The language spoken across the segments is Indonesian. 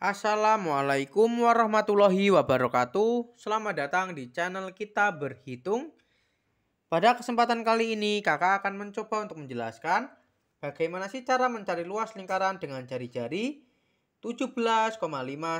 Assalamualaikum warahmatullahi wabarakatuh. Selamat datang di channel kita berhitung. Pada kesempatan kali ini, kakak akan mencoba untuk menjelaskan bagaimana sih cara mencari luas lingkaran dengan jari-jari 17,5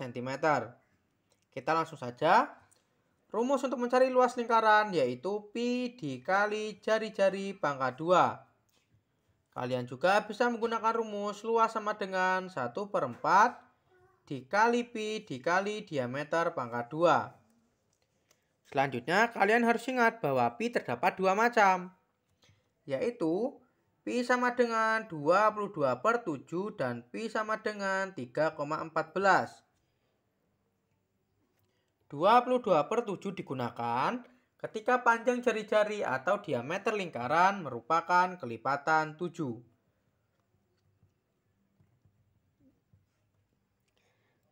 cm. Kita langsung saja. Rumus untuk mencari luas lingkaran yaitu pi dikali jari-jari pangkat 2. Kalian juga bisa menggunakan rumus luas sama dengan 1 per 4 dikali pi dikali diameter pangkat 2. Selanjutnya, kalian harus ingat bahwa pi terdapat dua macam, yaitu pi sama dengan 22 per 7 dan pi sama dengan 3,14. 22 per 7 digunakan ketika panjang jari-jari atau diameter lingkaran merupakan kelipatan 7.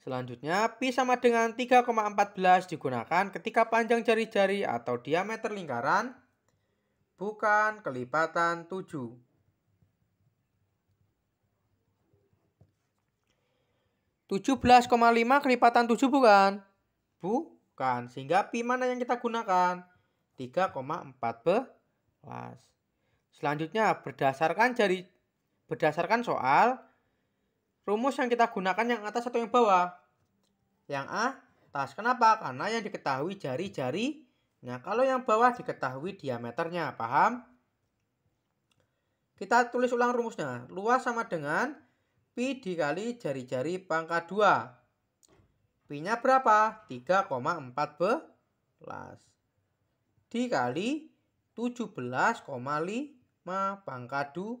Selanjutnya, pi sama dengan 3,14 digunakan ketika panjang jari-jari atau diameter lingkaran bukan kelipatan 7. Tujuh belas koma lima kelipatan tujuh bukan? Bukan. Sehingga pi mana yang kita gunakan? Tiga koma empat belas. Selanjutnya berdasarkan jari berdasarkan soal rumus yang kita gunakan yang atas atau yang bawah. Yang A, atas Kenapa? Karena yang diketahui jari-jari. Nah, kalau yang bawah diketahui diameternya. Paham? Kita tulis ulang rumusnya. Luas sama dengan Pi dikali jari-jari pangkat 2. Pi-nya berapa? 3,14. Dikali 17,5 pangkat 2.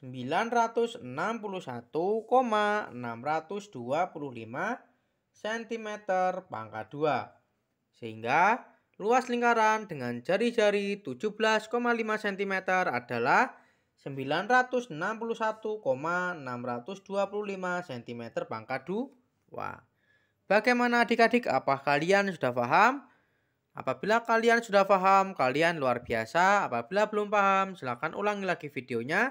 961,625 cm pangkat 2. Sehingga luas lingkaran dengan jari-jari 17,5 cm adalah 961,625 cm pangkat 2. Bagaimana adik-adik? Apa kalian sudah paham? Apabila kalian sudah paham, kalian luar biasa. Apabila belum paham, silakan ulangi lagi videonya